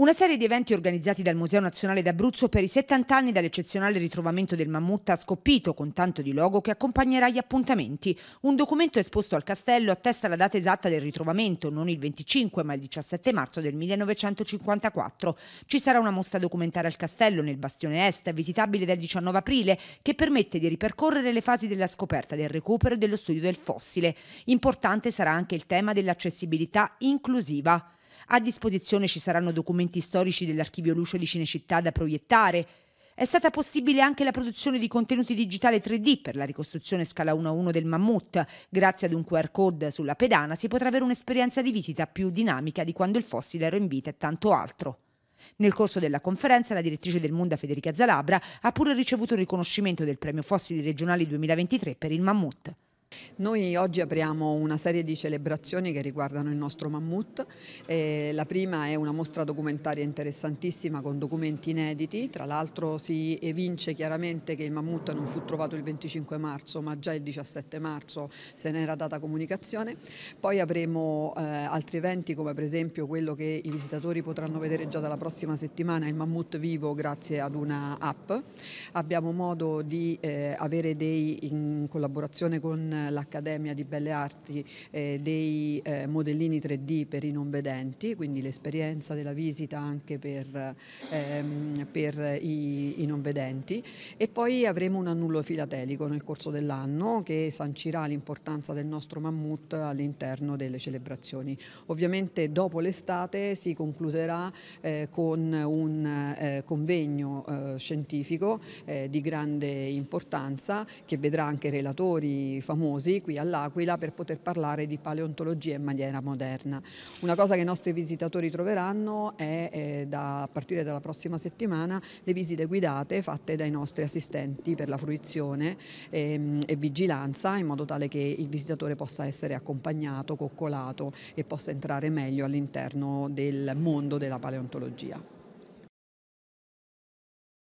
Una serie di eventi organizzati dal Museo Nazionale d'Abruzzo per i 70 anni dall'eccezionale ritrovamento del mammut ha Scoppito, con tanto di logo che accompagnerà gli appuntamenti. Un documento esposto al castello attesta la data esatta del ritrovamento, non il 25 ma il 17 marzo del 1954. Ci sarà una mostra documentaria al castello nel bastione est, visitabile dal 19 aprile, che permette di ripercorrere le fasi della scoperta, del recupero e dello studio del fossile. Importante sarà anche il tema dell'accessibilità inclusiva. A disposizione ci saranno documenti storici dell'archivio Lucio di Cinecittà da proiettare. È stata possibile anche la produzione di contenuti digitali 3D per la ricostruzione scala 1 a 1 del mammut. Grazie ad un QR code sulla pedana si potrà avere un'esperienza di visita più dinamica di quando il fossile era in vita e tanto altro. Nel corso della conferenza la direttrice del Munda Federica Zalabra ha pure ricevuto il riconoscimento del Premio Fossili Regionali 2023 per il mammut. Noi oggi apriamo una serie di celebrazioni che riguardano il nostro mammut. Eh, la prima è una mostra documentaria interessantissima con documenti inediti. Tra l'altro si evince chiaramente che il mammut non fu trovato il 25 marzo, ma già il 17 marzo se n'era data comunicazione. Poi avremo eh, altri eventi come per esempio quello che i visitatori potranno vedere già dalla prossima settimana, il mammut vivo grazie ad una app. Abbiamo modo di eh, avere dei in collaborazione con l'Accademia di Belle Arti eh, dei eh, modellini 3D per i non vedenti, quindi l'esperienza della visita anche per, ehm, per i, i, non vedenti e poi avremo un annullo filatelico nel corso dell'anno che sancirà l'importanza del nostro mammut all'interno delle celebrazioni. Ovviamente dopo l'estate si concluderà eh, con un eh, convegno eh, scientifico eh, di grande importanza che vedrà anche relatori famosi famosi qui all'Aquila per poter parlare di paleontologia in maniera moderna. Una cosa che i nostri visitatori troveranno è eh, da, a partire dalla prossima settimana le visite guidate fatte dai nostri assistenti per la fruizione ehm, e vigilanza in modo tale che il visitatore possa essere accompagnato, coccolato e possa entrare meglio all'interno del mondo della paleontologia.